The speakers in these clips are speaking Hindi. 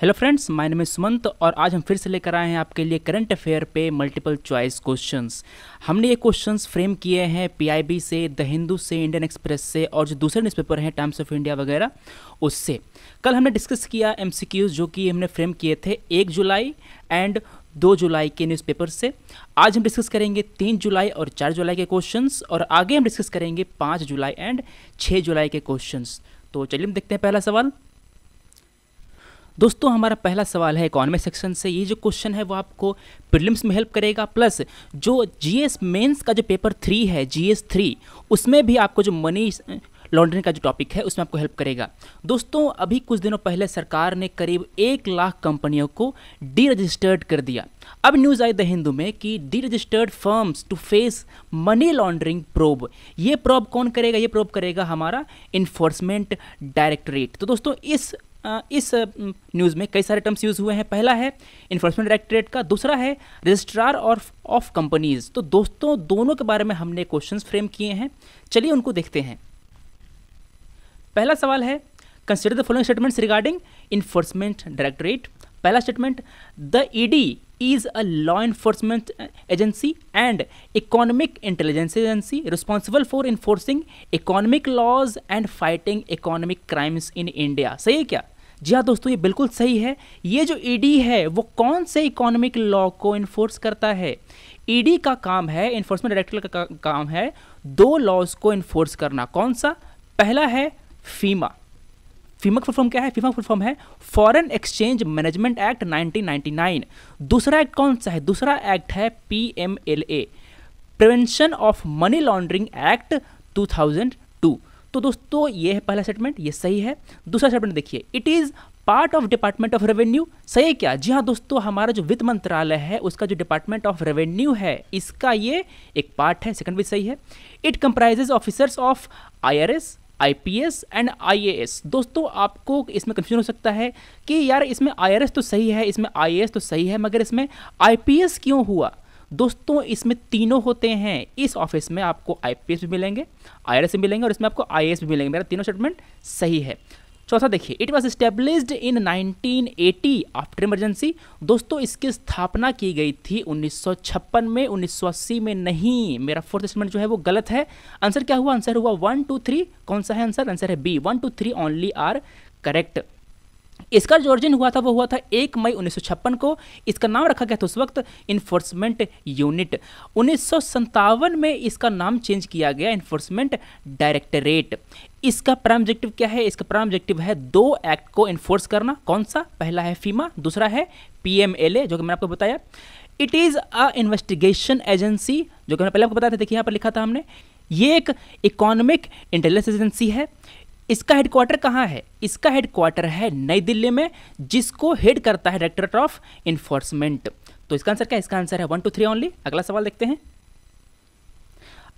हेलो फ्रेंड्स माय नेम में सुमंत और आज हम फिर से लेकर आए हैं आपके लिए करंट अफेयर पे मल्टीपल चॉइस क्वेश्चंस हमने ये क्वेश्चंस फ्रेम किए हैं पीआईबी से द हिंदू से इंडियन एक्सप्रेस से और जो दूसरे न्यूज़पेपर हैं टाइम्स ऑफ इंडिया वगैरह उससे कल हमने डिस्कस किया एमसीक्यूज जो कि हमने फ्रेम किए थे एक जुलाई एंड दो जुलाई के न्यूज़पेपर से आज हम डिस्कस करेंगे तीन जुलाई और चार जुलाई के क्वेश्चंस और आगे हम डिस्कस करेंगे पाँच जुलाई एंड छः जुलाई के क्वेश्चंस तो चलिए हम देखते हैं पहला सवाल दोस्तों हमारा पहला सवाल है इकॉनमी सेक्शन से ये जो क्वेश्चन है वो आपको प्रिलिम्स में हेल्प करेगा प्लस जो जीएस मेंस का जो पेपर थ्री है जीएस थ्री उसमें भी आपको जो मनी लॉन्ड्रिंग का जो टॉपिक है उसमें आपको हेल्प करेगा दोस्तों अभी कुछ दिनों पहले सरकार ने करीब एक लाख कंपनियों को डी रजिस्टर्ड कर दिया अब न्यूज़ आई द हिंदू में कि deregistered firms to face money laundering probe ये प्रोब कौन करेगा ये प्रोब करेगा हमारा इन्फोर्समेंट डायरेक्टरेट तो दोस्तों इस इस न्यूज़ में कई सारे टर्म्स यूज़ हुए हैं पहला है इन्फोर्समेंट डायरेक्टरेट का दूसरा है रजिस्ट्रार और ऑफ कंपनीज़ तो दोस्तों दोनों के बारे में हमने क्वेश्चंस फ्रेम किए हैं चलिए उनको देखते हैं पहला सवाल है consider the following statements regarding enforcement directorate पहला statement the ED is a law enforcement agency and economic intelligence agency responsible for enforcing economic laws and fighting economic crimes in India सही है क्या जी हाँ दोस्तों ये बिल्कुल सही है ये जो ईडी e है वो कौन से इकोनॉमिक लॉ को इन्फोर्स करता है ईडी e का काम है इन्फोर्समेंट डायरेक्टर का काम है दो लॉज को इन्फोर्स करना कौन सा पहला है फीमा फीमा फुल फॉर्म क्या है फीमा फुल फॉर्म है फॉरेन एक्सचेंज मैनेजमेंट एक्ट 1999 दूसरा एक्ट कौन सा है दूसरा एक्ट है PMLA prevention of money laundering act 2002 तो दोस्तों ये है पहला स्टेटमेंट ये सही है दूसरा स्टेटमेंट देखिए it is part of department of revenue सही क्या जी हाँ दोस्तों हमारा जो वित्त मंत्रालय है उसका जो डिपार्टमेंट ऑफ रेवेन्यू है इसका ये एक पार्ट है सेकंड भी सही है it comprises officers of IRS IPS and IAS दोस्तों आपको इसमें कंफ्यूजन हो सकता है कि यार इसमें आईआरएस तो सही है इसमें आईएएस तो सही है मगर इसमें आईपीएस क्यों हुआ दोस्तों इसमें तीनों होते हैं इस ऑफिस में आपको आई भी मिलेंगे आई भी मिलेंगे और इसमें आपको आई भी मिलेंगे मेरा तीनों स्टेटमेंट सही है चौथा देखिए it was established in 1980 after emergency दोस्तों इसकी स्थापना की गई थी 1956 में 1980 में नहीं मेरा फोर्थ स्टेटमेंट जो है वो गलत है आंसर क्या हुआ आंसर हुआ वन टू थ्री कौन सा है आंसर आंसर है B one two three only are correct इसका जो ऑरिजिन हुआ था वो हुआ था एक मई उन्नीस को इसका नाम रखा गया था उस वक्त इन्फोर्समेंट यूनिट उन्नीस में इसका नाम चेंज किया गया इन्फोर्समेंट डायरेक्टरेट इसका प्राइम ऑब्जेक्टिव क्या है इसका प्राइम ऑब्जेक्टिव है दो एक्ट को इन्फोर्स करना कौन सा पहला है फीमा दूसरा है पीएमएलए जो कि मैंने आपको बताया it is a investigation agency जो कि मैंने पहले आपको बताया था देखिए यहाँ पर लिखा था हमने ये एक इकोनॉमिक इंटेलिजेंस एजेंसी है इसका हेडक्वार्टर कहाँ है इसका हेडक्वार्टर है नई दिल्ली में जिसको हेड करता है डायरेक्टरेट ऑफ इन्फोर्समेंट तो इसका आंसर क्या इसका आंसर है वन टू थ्री ओनली अगला सवाल देखते हैं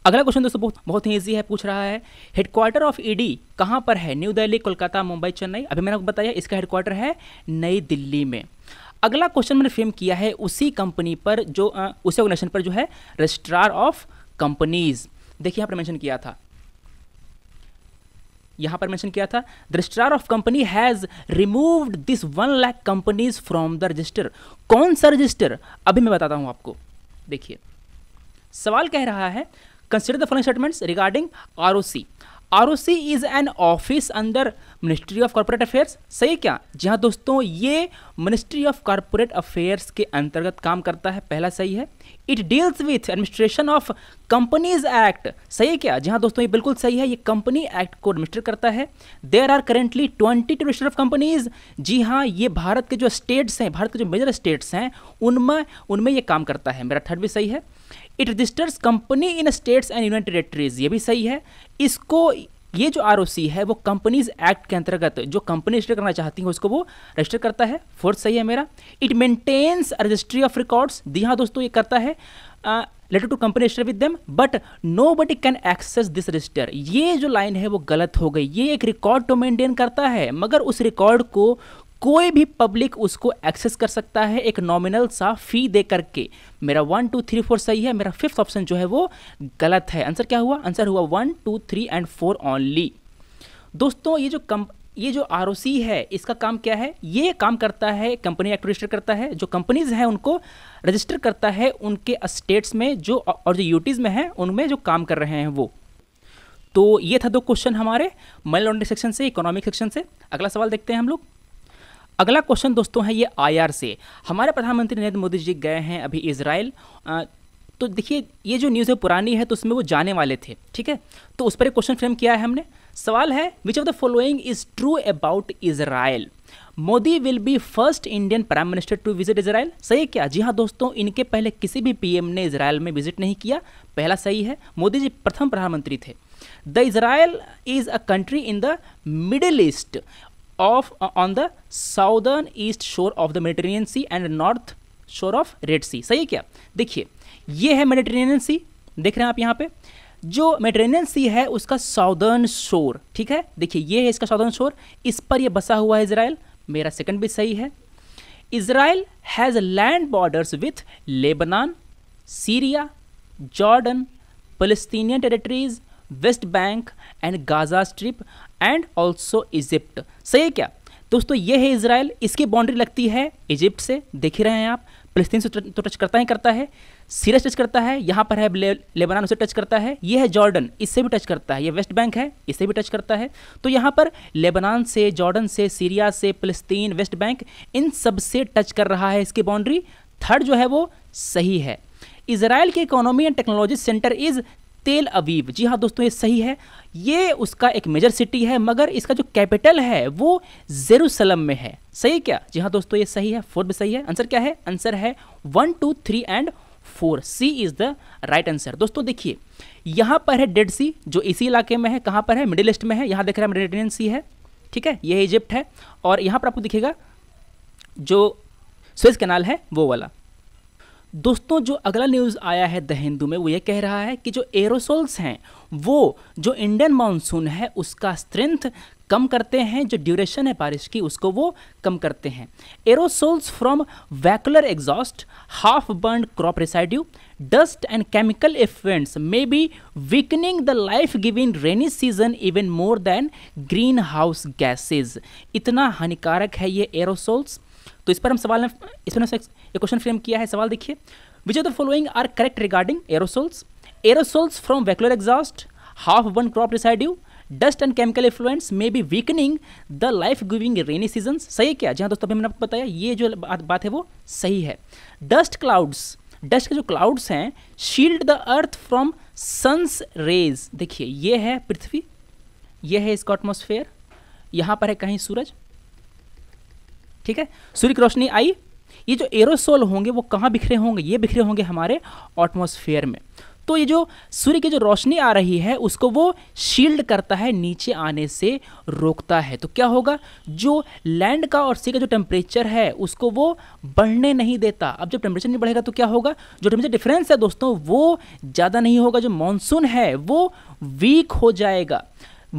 अगला क्वेश्चन दोस्तों बहुत बहुत ही ईजी है पूछ रहा है हेडक्वार्टर ऑफ ईडी कहाँ पर है न्यू दिल्ली कोलकाता मुंबई चेन्नई अभी मैंने आपको बताया इसका हेडक्वार्टर है नई दिल्ली में अगला क्वेश्चन मैंने फ्रेम किया है उसी कंपनी पर जो उसी ऑर्गेनाइजेशन पर जो है रजिस्ट्रार ऑफ कंपनीज देखिए यहाँ पर मैंशन किया था यहां पर मेंशन किया था the registrar of company has removed this one lakh companies from the register कौन सा रजिस्टर अभी मैं बताता हूं आपको देखिए सवाल कह रहा है consider the following statements regarding R O C R is an office under ministry of corporate affairs सही क्या जी हाँ दोस्तों ये मिनिस्ट्री ऑफ कॉरपोरेट अफेयर्स के अंतर्गत काम करता है पहला सही है it deals with administration of companies act सही क्या जी हाँ दोस्तों ये बिल्कुल सही है ये कंपनी एक्ट को एडमिनिस्टर करता है there are currently twenty two minister of companies जी हाँ ये भारत के जो स्टेट्स हैं भारत के जो मेजर स्टेट्स हैं उनमें उनमें ये काम करता है मेरा थर्ड भी सही है it registers company in states and union territories ये भी सही है इसको ये जो आर है वो कंपनीज एक्ट के अंतर्गत जो कंपनी रजिस्टर करना चाहती है उसको वो रजिस्टर करता है फोर्थ सही है मेरा it maintains registry of records the हाँ दोस्तों ये करता है letter to company register with them but nobody can access this register ये जो लाइन है वो गलत हो गई ये एक रिकॉर्ड तो मेंटेन करता है मगर उस रिकॉर्ड को कोई भी पब्लिक उसको एक्सेस कर सकता है एक नॉमिनल सा फी दे करके मेरा वन टू थ्री फोर सही है मेरा फिफ्थ ऑप्शन जो है वो गलत है आंसर क्या हुआ आंसर हुआ one two three and four only दोस्तों ये जो कम ये जो आर है इसका काम क्या है ये काम करता है कंपनी एक्ट रजिस्टर करता है जो कंपनीज हैं उनको रजिस्टर करता है उनके स्टेट्स में जो और जो यूटीज़ में हैं उनमें जो काम कर रहे हैं वो तो ये था दो क्वेश्चन हमारे मनी लॉन्ड्रिंग सेक्शन से इकोनॉमिक सेक्शन से अगला सवाल देखते हैं हम लोग अगला क्वेश्चन दोस्तों है ये आईआर से हमारे प्रधानमंत्री नरेंद्र मोदी जी गए हैं अभी इसराइल तो देखिए ये जो न्यूज़ है पुरानी है तो उसमें वो जाने वाले थे ठीक है तो उस पर एक क्वेश्चन फ्रेम किया है हमने सवाल है which of the following is true about Israel Modi will be first Indian prime minister to visit Israel सही है क्या जी हाँ दोस्तों इनके पहले किसी भी पीएम ने इसराइल में विजिट नहीं किया पहला सही है मोदी जी प्रथम प्रधानमंत्री थे the Israel is a country in the Middle East of on the southern east shore of the the Mediterranean Sea and north shore of Red Sea सही है क्या देखिए ये है मेडिटेरियन सी देख रहे हैं आप यहाँ पे जो मेडिटेरेनियन सी है उसका साउदर्न शोर ठीक है देखिए ये है इसका साउदर्न शोर इस पर यह बसा हुआ है इसराइल मेरा सेकंड भी सही है Israel has land borders with Lebanon Syria Jordan Palestinian territories West Bank and Gaza Strip and also Egypt सही है क्या दोस्तों ये है इसराइल इसकी बाउंड्री लगती है इजिप्ट से देख ही रहे हैं आप फलस्तीन से तो, तो टच करता ही करता है सीरिया टच करता है यहाँ पर है लेबनान उसे टच करता है ये है जॉर्डन इससे भी टच करता है ये वेस्ट बैंक है इससे भी टच करता है तो यहाँ पर लेबनान से जॉर्डन से सीरिया से फलस्तीन वेस्ट बैंक इन सब से टच कर रहा है इसकी बाउंड्री थर्ड जो है वो सही है इसराइल की economy and technology centre is Tel Aviv जी हाँ दोस्तों ये सही है ये उसका एक मेजर सिटी है मगर इसका जो कैपिटल है वो जेरूसलम में है सही क्या जी हाँ दोस्तों ये सही है फोर्थ सही है आंसर क्या है आंसर है one two three and four C is the right answer दोस्तों देखिए यहाँ पर है डेड सी जो इसी इलाके में है कहाँ पर है मिडिल ईस्ट में है यहाँ देख रहे हैं मेडिटेरियन सी है ठीक है यह इजिप्ट है और यहाँ पर आपको दिखेगा जो स्वेज कैनाल है वो वाला दोस्तों जो अगला न्यूज़ आया है द हिंदू में वो ये कह रहा है कि जो एरोसोल्स हैं वो जो इंडियन मानसून है उसका स्ट्रेंथ कम करते हैं जो ड्यूरेशन है बारिश की उसको वो कम करते हैं aerosols from vehicular exhaust half burn crop residue dust and chemical effluents may be weakening the life giving rainy season even more than greenhouse gases इतना हानिकारक है ये एरोसोल्स तो इस पर हम सवाल इस पर एक क्वेश्चन फ्रेम किया है सवाल देखिए which of the following are correct regarding aerosols aerosols from vehicular exhaust half वन crop residue dust and chemical effluents may be weakening the life giving rainy season सही है क्या जहाँ दोस्तों अभी मैंने आपको बताया ये जो बात, बात है वो सही है डस्ट क्लाउड्स डस्ट के जो क्लाउड्स हैं shield the earth from sun's rays देखिए ये है पृथ्वी ये है इसका एटमोसफेयर यहाँ पर है कहीं सूरज ठीक है सूर्य की रोशनी आई ये जो एरोसोल होंगे वो कहाँ बिखरे होंगे ये बिखरे होंगे हमारे ऑटमोसफेयर में तो ये जो सूर्य की जो रोशनी आ रही है उसको वो शील्ड करता है नीचे आने से रोकता है तो क्या होगा जो लैंड का और सी का जो टेम्परेचर है उसको वो बढ़ने नहीं देता अब जब टेम्परेचर नहीं बढ़ेगा तो क्या होगा जो टेम्परेचर डिफरेंस है दोस्तों वो ज़्यादा नहीं होगा जो मानसून है वो वीक हो जाएगा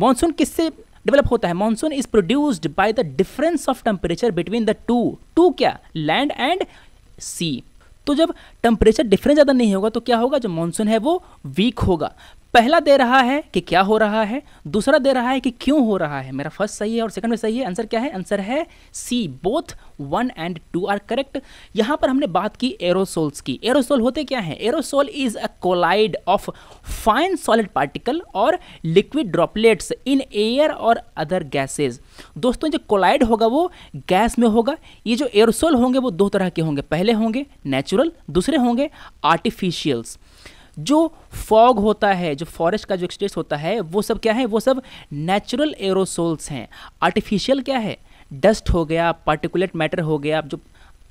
मानसून किससे डेवलप होता है monsoon is produced by the difference of temperature between the two two क्या लैंड एंड सी तो जब टेम्परेचर डिफरेंस ज़्यादा नहीं होगा तो क्या होगा जो मानसून है वो वीक होगा पहला दे रहा है कि क्या हो रहा है दूसरा दे रहा है कि क्यों हो रहा है मेरा फर्स्ट सही है और सेकंड में सही है आंसर क्या है आंसर है C both one and two are correct यहाँ पर हमने बात की एरोसोल्स की एरोसोल होते क्या हैं aerosol is a colloid of fine solid particle और लिक्विड ड्रॉपलेट्स इन एयर और अदर गैसेज दोस्तों जो कोलाइड होगा वो गैस में होगा ये जो एरोसोल होंगे वो दो तरह के होंगे पहले होंगे नेचुरल दूसरे होंगे आर्टिफिशियल्स जो फॉग होता है जो फॉरेस्ट का जो एक्सटेस होता है वो सब क्या है वो सब नेचुरल एरोसोल्स हैं आर्टिफिशियल क्या है डस्ट हो गया पार्टिकुलेट मैटर हो गया जो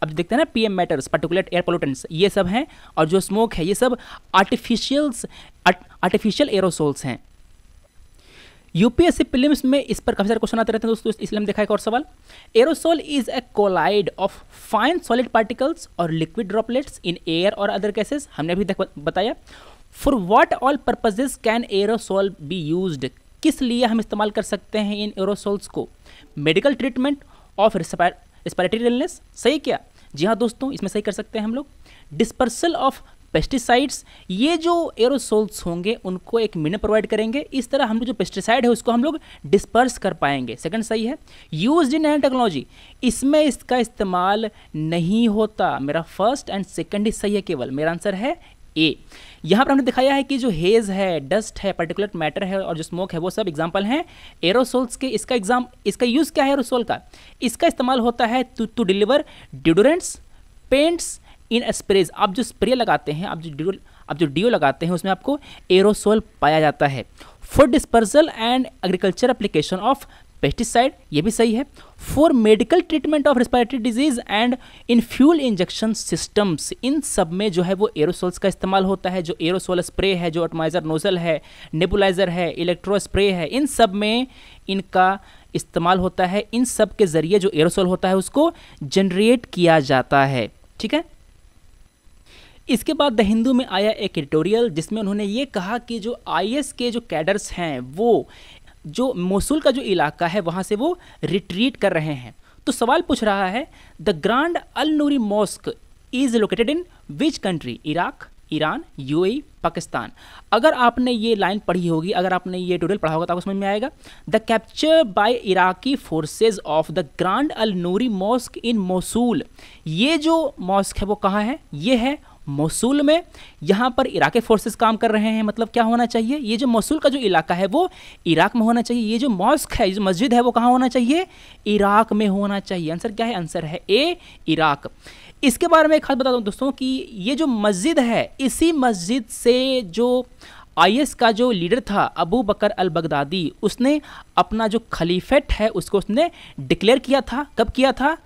अब देखते हैं ना PM matters particulate air pollutants ये सब हैं और जो स्मोक है ये सब आर्टिफिशियल्स आर्टिफिशियल एरोसोल्स हैं यूपीएससी फिल्म्स में इस पर काफ़ी सारे क्वेश्चन आते रहते हैं दोस्तों इसलिए हम देखा एक और सवाल aerosol is a colloid of fine solid particles और लिक्विड ड्रॉपलेट्स इन एयर और अदर केसेस हमने अभी बताया for what all purposes can aerosol be use किस लिए हम इस्तेमाल कर सकते हैं इन एरोसोल्स को medical treatment of respiratory illness सही क्या जी हाँ दोस्तों इसमें सही कर सकते हैं हम लोग डिस्पर्सल ऑफ पेस्टिसाइड्स ये जो एरोसोल्स होंगे उनको एक मिनट प्रोवाइड करेंगे इस तरह हम लोग जो पेस्टिसाइड है उसको हम लोग डिस्पर्स कर पाएंगे सेकंड सही है यूज इन एन टेक्नोलॉजी इसमें इसका इस्तेमाल नहीं होता मेरा फर्स्ट एंड सेकेंड ही सही है केवल मेरा आंसर है ए यहाँ पर हमने दिखाया है कि जो हेज़ है डस्ट है पर्टिकुलर मैटर है और जो स्मोक है वो सब एग्जाम्पल हैं एरोसोल्स के इसका एग्जाम इसका यूज़ क्या है एरोसोल का इसका इस्तेमाल होता है to to deliver deodorants paints in sprays आप जो स्प्रे लगाते हैं आप जो डिओ आप जो डिओ लगाते हैं उसमें आपको एरोसोल पाया जाता है food dispersal and agriculture application of pesticide ये भी सही है for medical treatment of respiratory disease and in fuel injection systems इन सब में जो है वो एरोसोल्स का इस्तेमाल होता है जो एरोसोल स्प्रे है जो ऑटोमाइजर नोजल है नेबुलाइजर है इलेक्ट्रो स्प्रे है इन सब में इनका इस्तेमाल होता है इन सब के ज़रिए जो एरोसोल होता है उसको जनरेट किया जाता है ठीक है इसके बाद द हिंदू में आया एक एडिटोरियल जिसमें उन्होंने ये कहा कि जो आई के जो कैडर्स हैं वो जो मोसूल का जो इलाका है वहाँ से वो रिट्रीट कर रहे हैं तो सवाल पूछ रहा है the Grand Al Nuri Mosque is located in which country Iraq Iran यू पाकिस्तान अगर आपने ये लाइन पढ़ी होगी अगर आपने ये ट्यूटोरियल पढ़ा होगा तो आपको समझ में आएगा the capture by Iraqi forces of the Grand Al Nuri Mosque in Mosul ये जो मॉस्क है वो कहाँ है ये है मौसूल में यहाँ पर इराक़ी फोर्सेस काम कर रहे हैं मतलब क्या होना चाहिए ये जो मौसूल का जो इलाका है वो इराक़ में होना चाहिए ये जो मॉस्क है जो मस्जिद है वो कहाँ होना चाहिए इराक़ में होना चाहिए आंसर क्या है आंसर है ए इराक़ इसके बारे में एक खास बता दूँ दोस्तों कि ये जो मस्जिद है इसी मस्जिद से जो आई का जो लीडर था अबू बकर अल बगदादी उसने अपना जो खलीफेट है उसको उसने डिक्लेयर किया था कब किया था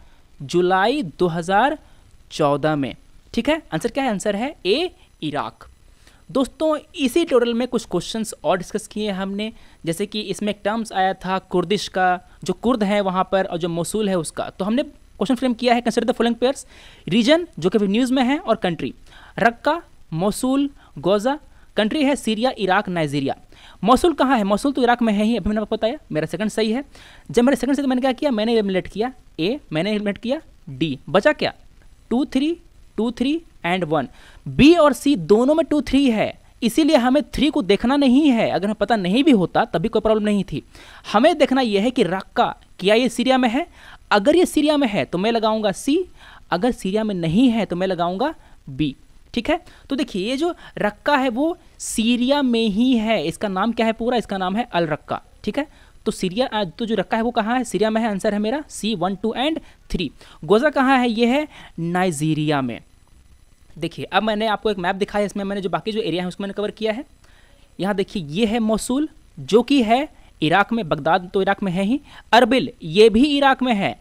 जुलाई 2014 में ठीक है आंसर क्या है आंसर है ए इराक दोस्तों इसी टोटल में कुछ क्वेश्चंस और डिस्कस किए हैं हमने जैसे कि इसमें एक टर्म्स आया था कुर्दिश का जो कुर्द है वहाँ पर और जो मौसूल है उसका तो हमने क्वेश्चन फ्रेम किया है consider the following pairs region जो कि न्यूज़ में है और कंट्री रक्का मौसूल गोजा कंट्री है सीरिया इराक नाइजीरिया मौसूल कहाँ है मौसूल तो इराक में है ही अभी मैंने आपको बताया मेरा सेकंड सही है जब मेरे सेकंड से तो मैंने क्या किया मैंने एलिमिनेट किया ए मैंने एलिमिनेट किया डी बचा क्या two three two three and one B और सी दोनों में टू थ्री है इसीलिए हमें थ्री को देखना नहीं है अगर हमें पता नहीं भी होता तभी कोई प्रॉब्लम नहीं थी हमें देखना यह है कि रक्का क्या ये सीरिया में है अगर ये सीरिया में है तो मैं लगाऊंगा सी अगर सीरिया में नहीं है तो मैं लगाऊंगा बी ठीक है तो देखिए ये जो रक्का है वो सीरिया में ही है इसका नाम क्या है पूरा इसका नाम है अल रक्का ठीक है तो सीरिया तो जो रखा है वो कहाँ है सीरिया में है आंसर है मेरा C one two and three गोजा कहाँ है ये है नाइजीरिया में देखिए अब मैंने आपको एक मैप दिखाया इसमें मैंने जो बाकी जो एरिया है उसको मैंने कवर किया है यहाँ देखिए ये है मौसूल जो कि है इराक में बगदाद तो इराक में है ही अरबिल ये भी इराक में है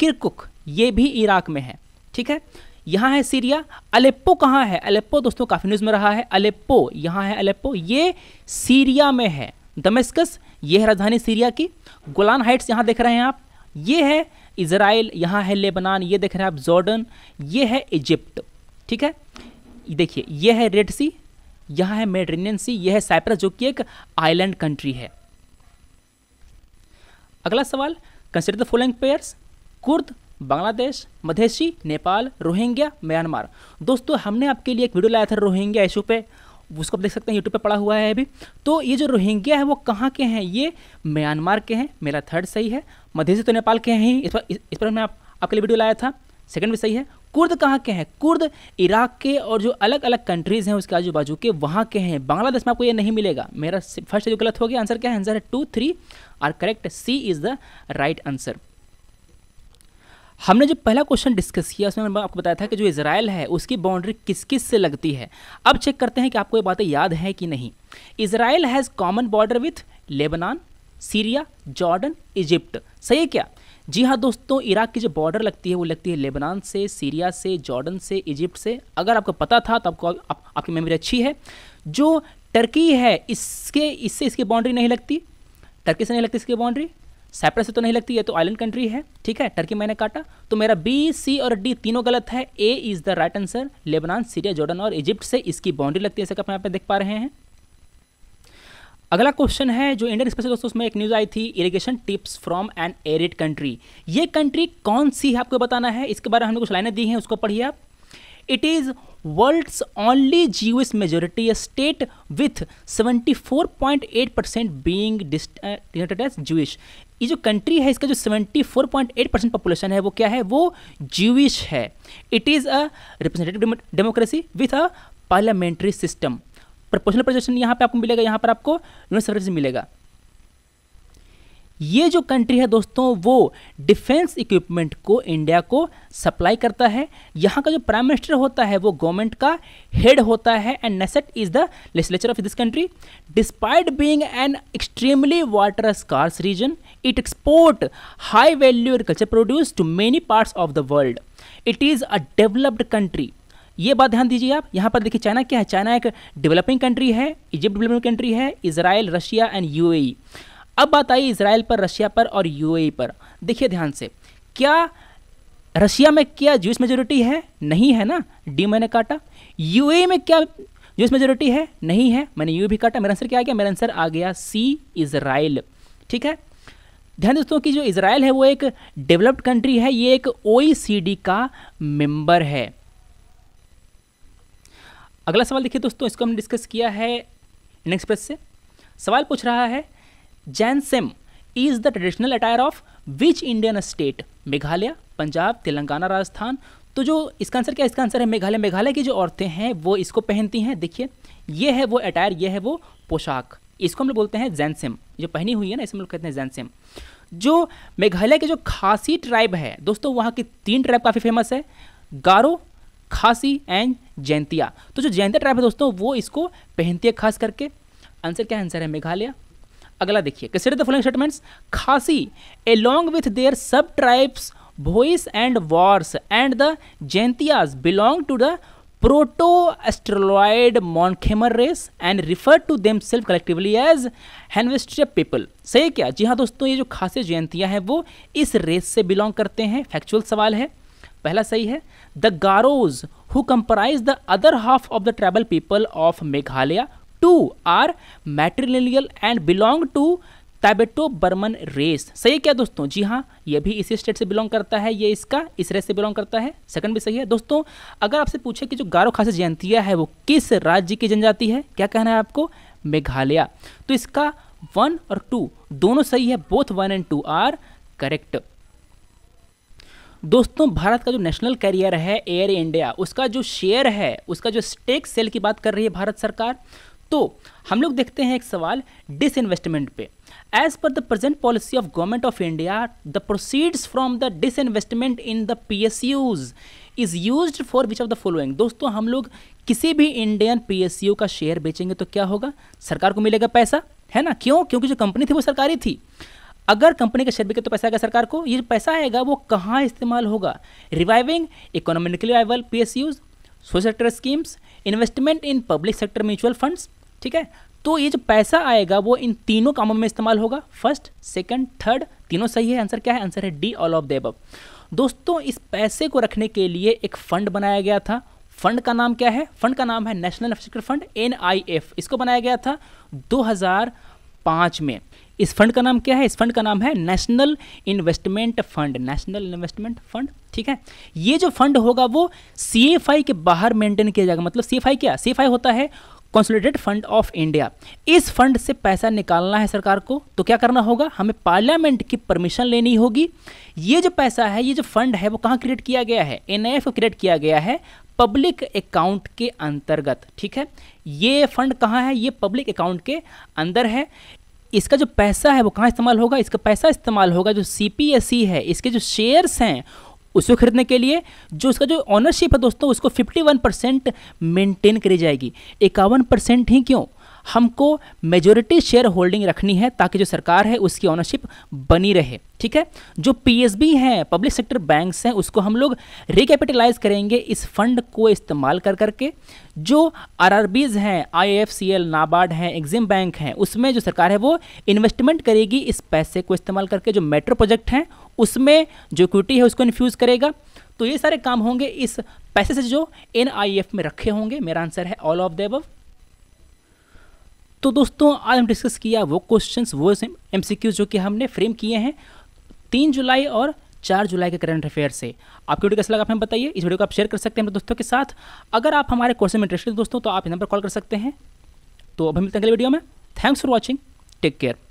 किरकुक ये भी इराक में है ठीक है यहाँ है सीरिया अलेप्पो कहाँ है अलेप्पो दोस्तों काफ़ी न्यूज़ में रहा है अलेप्पो यहाँ है अलेप्पो ये सीरिया में है दमिस्कस ये है राजधानी सीरिया की गोलान हाइट्स यहाँ देख रहे हैं आप ये है इसराइल यहाँ है लेबनान ये देख रहे हैं आप जॉर्डन ये है इजिप्ट ठीक है देखिए ये है रेड सी यहाँ है मेडिटेरेनियन सी यह है साइप्रस जो कि एक आइलैंड कंट्री है अगला सवाल consider the following pairs Kurd Bangladesh Madhesi Nepal Rohingya Myanmar दोस्तों हमने आपके लिए एक वीडियो लाया था रोहिंग्या इशू पे उसको आप देख सकते हैं यूट्यूब पे पड़ा हुआ है अभी तो ये जो रोहिंग्या है वो कहाँ के हैं ये म्यांमार के हैं मेरा थर्ड सही है मध्य से तो नेपाल के हैं ही इस पर इस पर मैं आप, आपके लिए वीडियो लाया था सेकंड भी सही है कुर्द कहाँ के हैं कुर्द इराक के और जो अलग अलग कंट्रीज़ हैं उसके आजू बाजू के वहाँ के हैं बांग्लादेश में आपको ये नहीं मिलेगा मेरा फर्स्ट जो गलत हो गया आंसर क्या है आंसर है two three are correct C is the right answer हमने जो पहला क्वेश्चन डिस्कस किया उसमें मैंने आपको बताया था कि जो इसराइल है उसकी बाउंड्री किस किस से लगती है अब चेक करते हैं कि आपको ये बातें याद है कि नहीं Israel has common border with Lebanon Syria Jordan Egypt सही है क्या जी हाँ दोस्तों इराक की जो बॉर्डर लगती है वो लगती है लेबनान से सीरिया से जॉर्डन से इजिप्ट से अगर आपको पता था तो आपको आप, आपकी मेमोरी अच्छी है जो टर्की है इसके इससे इसकी बाउंड्री नहीं लगती टर्की से नहीं लगती इसकी बाउंड्री साइप्रस से तो नहीं लगती है तो आइलैंड कंट्री है ठीक है टर्की मैंने काटा तो मेरा बी सी और डी तीनों गलत है A is the right answer Lebanon Syria Jordan और इजिप्ट से इसकी बाउंड्री लगती है जैसे आप यहाँ पर देख पा रहे हैं अगला क्वेश्चन है जो इंडियन स्पेशल दोस्तों उसमें एक न्यूज़ आई थी irrigation tips from an arid country ये कंट्री कौन सी है आपको बताना है इसके बारे में हमने कुछ लाइनें दी हैं उसको पढ़िए आप it is world's only Jewish majority state with 74.8 percent being listed as Jewish ये जो कंट्री है इसका जो 74.8 परसेंट पॉपुलेशन है वो क्या है वो ज्यूइश है it is a representative democracy with a parliamentary system proportional representation यहाँ पे आपको मिलेगा यहाँ पर आपको सर्विस मिलेगा ये जो कंट्री है दोस्तों वो डिफेंस इक्विपमेंट को इंडिया को सप्लाई करता है यहाँ का जो प्राइम मिनिस्टर होता है वो गवर्नमेंट का हेड होता है and Knesset is the legislature of this country despite being an extremely water scarce region It export high value agriculture produce to many parts of the world. It is a developed country. ये बात ध्यान दीजिए आप यहाँ पर देखिए चाइना क्या है चाइना एक डेवलपिंग कंट्री है इजिप्ट डेवलपिंग कंट्री है इसराइल रशिया एंड यूएई अब बात आई इसराइल पर रशिया पर और यूएई e पर देखिए ध्यान से क्या रशिया में क्या जूस मेजोरिटी है नहीं है ना डी मैंने काटा यूएई e में क्या जूस मेजोरिटी है नहीं है मैंने यू e भी काटा मेरा आंसर क्या आ गया मेरा आंसर आ गया सी इसराइल ठीक है ध्यान दोस्तों कि जो इसराइल है वो एक डेवलप्ड कंट्री है ये एक ओ का मेंबर है अगला सवाल देखिए दोस्तों इसको हमने डिस्कस किया है नेक्स्ट प्रेस से सवाल पूछ रहा है Jainsem is the traditional attire of which Indian state Meghalaya Punjab Telangana Rajasthan तो जो इसका आंसर क्या इसका आंसर है मेघालय मेघालय की जो औरतें हैं वो इसको पहनती हैं देखिए ये है वो अटायर ये है वो पोशाक इसको हम लोग बोलते हैं जैनसेम जो पहनी हुई है ना इसमें लोग कहते हैं जैनसिम जो मेघालय के जो खासी ट्राइब है दोस्तों वहाँ की तीन ट्राइब काफ़ी फेमस है गारो खासी एंड जैंतिया तो जो जैंतिया ट्राइब है दोस्तों वो इसको पहनती है खास करके आंसर क्या आंसर है मेघालय अगला देखिए consider the following statements Khasi along with their sub tribes Bhois and Wars and the Jaintias belong to the proto Mon Khmer race and refer to them self collectively as Hynniewtrep people सही क्या जी हाँ दोस्तों ये जो खासे जयंतियाँ हैं वो इस रेस से बिलोंग करते हैं फैक्चुअल सवाल है पहला सही है the Garos who comprise the other half of the tribal people of Meghalaya too are matrilineal and belong to Tibeto Burman race सही क्या दोस्तों जी हाँ ये भी इसी स्टेट से बिलोंग करता है ये इसका इस रेस से बिलोंग करता है सेकंड भी सही है दोस्तों अगर आपसे पूछे कि जो गारो खासी जयंतिया है वो किस राज्य की जनजाति है क्या कहना है आपको मेघालय तो इसका वन और टू दोनों सही है both one and two are correct दोस्तों भारत का जो नेशनल कैरियर है एयर इंडिया उसका जो शेयर है उसका जो स्टेक सेल की बात कर रही है भारत सरकार तो हम लोग देखते हैं एक सवाल डिसइन्वेस्टमेंट पे as policy of government of India the proceeds from the disinvestment in the P S Us is use for which of the following दोस्तों हम लोग किसी भी इंडियन यू का शेयर बेचेंगे तो क्या होगा सरकार को मिलेगा पैसा है ना क्यों क्योंकि जो कंपनी थी वो सरकारी थी अगर कंपनी का शेयर बिके तो पैसा आएगा सरकार को ये पैसा आएगा वो कहाँ इस्तेमाल होगा reviving economically revival P S Us social sector schemes investment in public sector mutual funds ठीक है तो ये जो पैसा आएगा वो इन तीनों कामों में इस्तेमाल होगा फर्स्ट सेकंड थर्ड तीनों सही है आंसर क्या है आंसर है डी ऑल ऑफ देब दोस्तों इस पैसे को रखने के लिए एक फंड बनाया गया था फंड का नाम क्या है फंड का नाम है नेशनल इंफ्रास्ट्रक्चर फंड एन इसको बनाया गया था 2005 में इस फंड का नाम क्या है इस फंड का नाम है national investment fund national investment fund ठीक है ये जो फंड होगा वो सी के बाहर मेंटेन किया जाएगा मतलब सी क्या सी होता है कंसोलिडेटेड फंड ऑफ इंडिया इस फंड से पैसा निकालना है सरकार को तो क्या करना होगा हमें पार्लियामेंट की परमिशन लेनी होगी ये जो पैसा है ये जो फंड है वो कहाँ क्रिएट किया गया है एन को क्रिएट किया गया है पब्लिक अकाउंट के अंतर्गत ठीक है ये फंड कहाँ है ये पब्लिक अकाउंट के अंदर है इसका जो पैसा है वो कहाँ इस्तेमाल होगा इसका पैसा इस्तेमाल होगा जो सी e है इसके जो शेयर्स हैं उसको खरीदने के लिए जो उसका जो ऑनरशिप है दोस्तों उसको 51 परसेंट मेनटेन करी जाएगी इक्यावन परसेंट ही क्यों हमको मेजोरिटी शेयर होल्डिंग रखनी है ताकि जो सरकार है उसकी ऑनरशिप बनी रहे ठीक है जो पीएसबी हैं पब्लिक सेक्टर बैंक्स हैं उसको हम लोग रिकैपिटलाइज करेंगे इस फंड को इस्तेमाल कर करके जो आरआरबीज हैं आईएफसीएल नाबार्ड हैं एग्जिम बैंक हैं उसमें जो सरकार है वो इन्वेस्टमेंट करेगी इस पैसे को इस्तेमाल करके जो मेट्रो प्रोजेक्ट हैं उसमें जो इक्विटी है उसको इन्फ्यूज़ करेगा तो ये सारे काम होंगे इस पैसे से जो एन e में रखे होंगे मेरा आंसर है ऑल ऑफ द एबव तो दोस्तों आज हम डिस्कस किया वो क्वेश्चंस वो एम जो कि हमने फ्रेम किए हैं तीन जुलाई और चार जुलाई के करंट अफेयर से आपकी वीडियो कैसा लगा आप हमें बताइए इस वीडियो को आप शेयर कर सकते हैं अपने दोस्तों के साथ अगर आप हमारे कोर्स में इंटरेस्टेड दोस्तों तो आप इस नंबर कॉल कर सकते हैं तो अभी मिलते हैं अगले वीडियो में thanks for watching take care